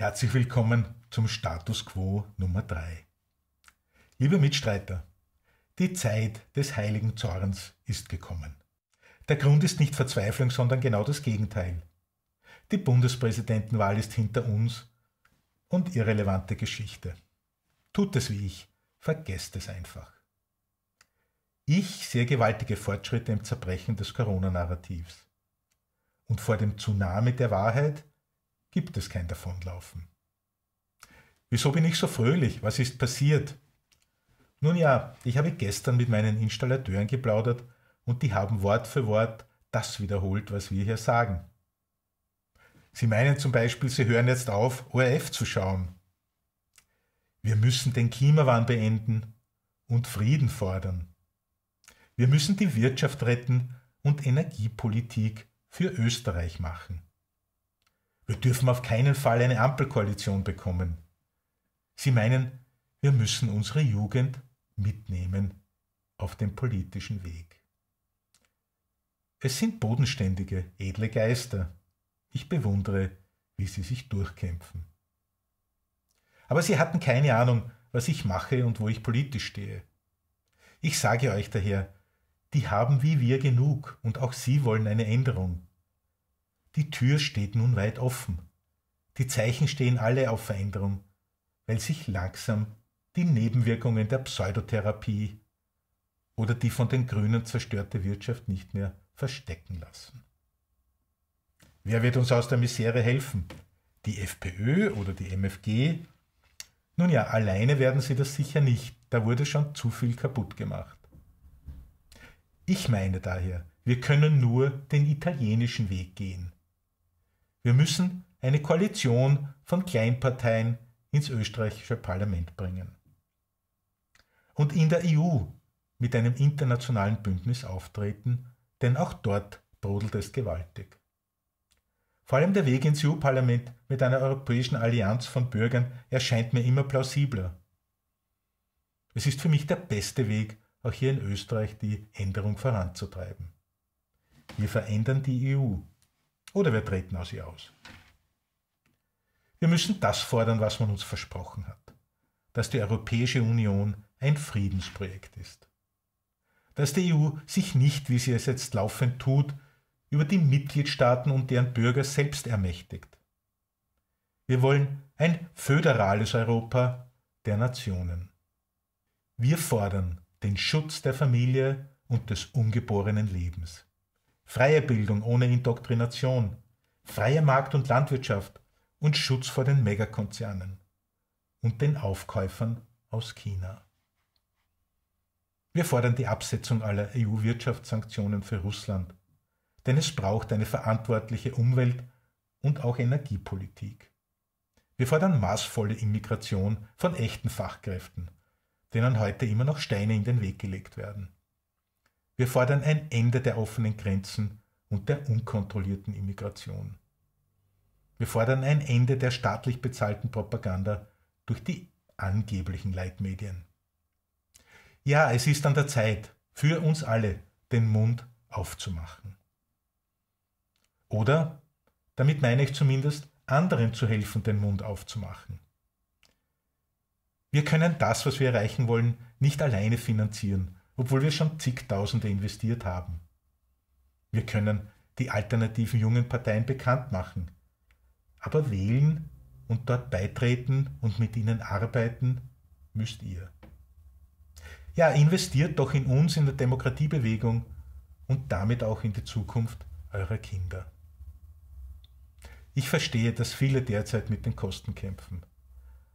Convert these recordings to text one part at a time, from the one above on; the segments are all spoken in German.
Herzlich willkommen zum Status Quo Nummer 3. Liebe Mitstreiter, die Zeit des heiligen Zorns ist gekommen. Der Grund ist nicht Verzweiflung, sondern genau das Gegenteil. Die Bundespräsidentenwahl ist hinter uns und irrelevante Geschichte. Tut es wie ich, vergesst es einfach. Ich sehe gewaltige Fortschritte im Zerbrechen des Corona-Narrativs. Und vor dem Tsunami der Wahrheit gibt es kein Davonlaufen. Wieso bin ich so fröhlich? Was ist passiert? Nun ja, ich habe gestern mit meinen Installateuren geplaudert und die haben Wort für Wort das wiederholt, was wir hier sagen. Sie meinen zum Beispiel, sie hören jetzt auf, ORF zu schauen. Wir müssen den Klimawandel beenden und Frieden fordern. Wir müssen die Wirtschaft retten und Energiepolitik für Österreich machen. Wir dürfen auf keinen Fall eine Ampelkoalition bekommen. Sie meinen, wir müssen unsere Jugend mitnehmen auf den politischen Weg. Es sind bodenständige, edle Geister. Ich bewundere, wie sie sich durchkämpfen. Aber sie hatten keine Ahnung, was ich mache und wo ich politisch stehe. Ich sage euch daher, die haben wie wir genug und auch sie wollen eine Änderung. Die Tür steht nun weit offen. Die Zeichen stehen alle auf Veränderung, weil sich langsam die Nebenwirkungen der Pseudotherapie oder die von den Grünen zerstörte Wirtschaft nicht mehr verstecken lassen. Wer wird uns aus der Misere helfen? Die FPÖ oder die MFG? Nun ja, alleine werden sie das sicher nicht, da wurde schon zu viel kaputt gemacht. Ich meine daher, wir können nur den italienischen Weg gehen, wir müssen eine Koalition von Kleinparteien ins österreichische Parlament bringen. Und in der EU mit einem internationalen Bündnis auftreten, denn auch dort brodelt es gewaltig. Vor allem der Weg ins EU-Parlament mit einer europäischen Allianz von Bürgern erscheint mir immer plausibler. Es ist für mich der beste Weg, auch hier in Österreich die Änderung voranzutreiben. Wir verändern die EU oder wir treten aus ihr aus. Wir müssen das fordern, was man uns versprochen hat. Dass die Europäische Union ein Friedensprojekt ist. Dass die EU sich nicht, wie sie es jetzt laufend tut, über die Mitgliedstaaten und deren Bürger selbst ermächtigt. Wir wollen ein föderales Europa der Nationen. Wir fordern den Schutz der Familie und des ungeborenen Lebens freie Bildung ohne Indoktrination, freie Markt- und Landwirtschaft und Schutz vor den Megakonzernen und den Aufkäufern aus China. Wir fordern die Absetzung aller EU-Wirtschaftssanktionen für Russland, denn es braucht eine verantwortliche Umwelt- und auch Energiepolitik. Wir fordern maßvolle Immigration von echten Fachkräften, denen heute immer noch Steine in den Weg gelegt werden. Wir fordern ein Ende der offenen Grenzen und der unkontrollierten Immigration. Wir fordern ein Ende der staatlich bezahlten Propaganda durch die angeblichen Leitmedien. Ja, es ist an der Zeit, für uns alle den Mund aufzumachen. Oder, damit meine ich zumindest, anderen zu helfen, den Mund aufzumachen. Wir können das, was wir erreichen wollen, nicht alleine finanzieren obwohl wir schon zigtausende investiert haben. Wir können die alternativen jungen Parteien bekannt machen. Aber wählen und dort beitreten und mit ihnen arbeiten müsst ihr. Ja, investiert doch in uns, in der Demokratiebewegung und damit auch in die Zukunft eurer Kinder. Ich verstehe, dass viele derzeit mit den Kosten kämpfen.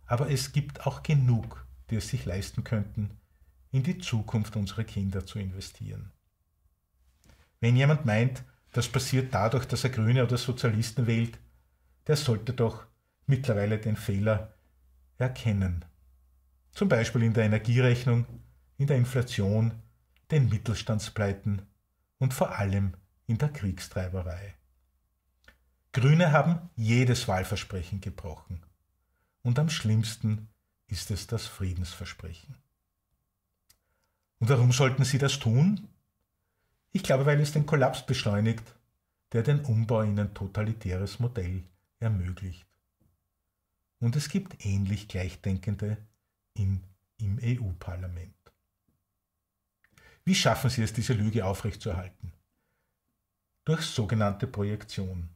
Aber es gibt auch genug, die es sich leisten könnten, in die Zukunft unserer Kinder zu investieren. Wenn jemand meint, das passiert dadurch, dass er Grüne oder Sozialisten wählt, der sollte doch mittlerweile den Fehler erkennen. Zum Beispiel in der Energierechnung, in der Inflation, den Mittelstandspleiten und vor allem in der Kriegstreiberei. Grüne haben jedes Wahlversprechen gebrochen. Und am schlimmsten ist es das Friedensversprechen. Und warum sollten sie das tun? Ich glaube, weil es den Kollaps beschleunigt, der den Umbau in ein totalitäres Modell ermöglicht. Und es gibt ähnlich Gleichdenkende im, im EU-Parlament. Wie schaffen sie es, diese Lüge aufrechtzuerhalten? Durch sogenannte Projektion.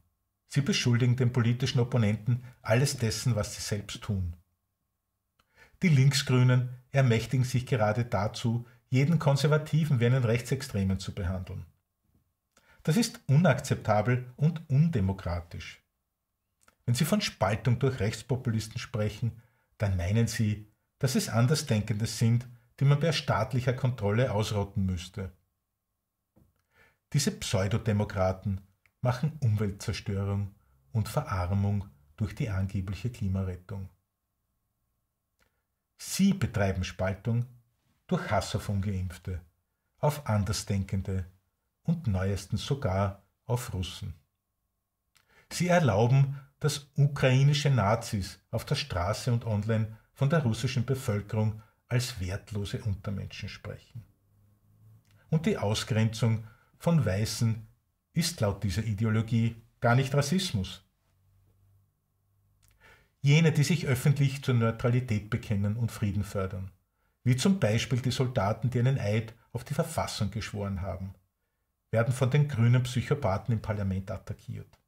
Sie beschuldigen den politischen Opponenten alles dessen, was sie selbst tun. Die Linksgrünen ermächtigen sich gerade dazu, jeden Konservativen wie einen Rechtsextremen zu behandeln. Das ist unakzeptabel und undemokratisch. Wenn Sie von Spaltung durch Rechtspopulisten sprechen, dann meinen Sie, dass es Andersdenkende sind, die man per staatlicher Kontrolle ausrotten müsste. Diese Pseudodemokraten machen Umweltzerstörung und Verarmung durch die angebliche Klimarettung. Sie betreiben Spaltung durch Hass auf Ungeimpfte, auf Andersdenkende und neuestens sogar auf Russen. Sie erlauben, dass ukrainische Nazis auf der Straße und online von der russischen Bevölkerung als wertlose Untermenschen sprechen. Und die Ausgrenzung von Weißen ist laut dieser Ideologie gar nicht Rassismus. Jene, die sich öffentlich zur Neutralität bekennen und Frieden fördern wie zum Beispiel die Soldaten, die einen Eid auf die Verfassung geschworen haben, werden von den grünen Psychopathen im Parlament attackiert.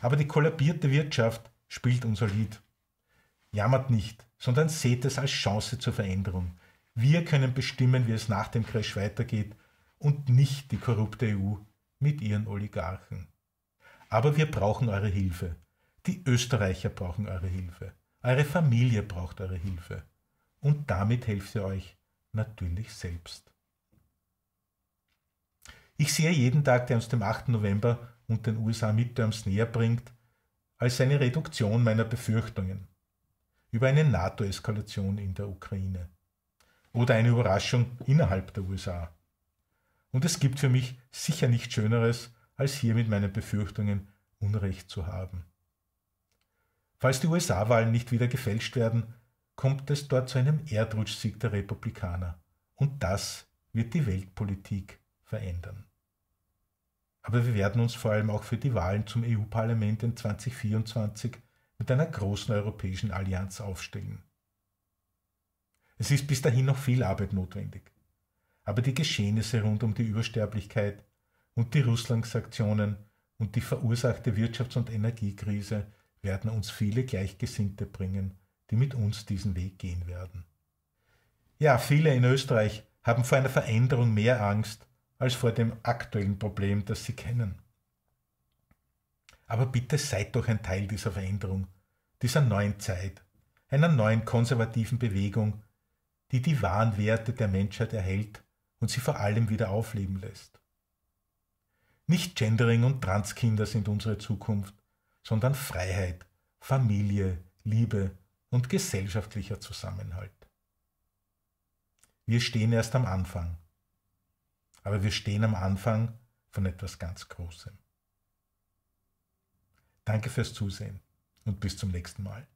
Aber die kollabierte Wirtschaft spielt unser Lied. Jammert nicht, sondern seht es als Chance zur Veränderung. Wir können bestimmen, wie es nach dem Crash weitergeht und nicht die korrupte EU mit ihren Oligarchen. Aber wir brauchen eure Hilfe. Die Österreicher brauchen eure Hilfe. Eure Familie braucht eure Hilfe. Und damit helft ihr euch natürlich selbst. Ich sehe jeden Tag, der uns dem 8. November und den USA-Midterms näher bringt, als eine Reduktion meiner Befürchtungen über eine NATO-Eskalation in der Ukraine oder eine Überraschung innerhalb der USA. Und es gibt für mich sicher nichts Schöneres, als hier mit meinen Befürchtungen Unrecht zu haben. Falls die USA-Wahlen nicht wieder gefälscht werden, kommt es dort zu einem Erdrutschsieg der Republikaner. Und das wird die Weltpolitik verändern. Aber wir werden uns vor allem auch für die Wahlen zum EU-Parlament in 2024 mit einer großen europäischen Allianz aufstellen. Es ist bis dahin noch viel Arbeit notwendig. Aber die Geschehnisse rund um die Übersterblichkeit und die Russlandsaktionen und die verursachte Wirtschafts- und Energiekrise werden uns viele Gleichgesinnte bringen die mit uns diesen Weg gehen werden. Ja, viele in Österreich haben vor einer Veränderung mehr Angst als vor dem aktuellen Problem, das sie kennen. Aber bitte seid doch ein Teil dieser Veränderung, dieser neuen Zeit, einer neuen konservativen Bewegung, die die wahren Werte der Menschheit erhält und sie vor allem wieder aufleben lässt. Nicht Gendering und Transkinder sind unsere Zukunft, sondern Freiheit, Familie, Liebe, und gesellschaftlicher Zusammenhalt. Wir stehen erst am Anfang, aber wir stehen am Anfang von etwas ganz Großem. Danke fürs Zusehen und bis zum nächsten Mal.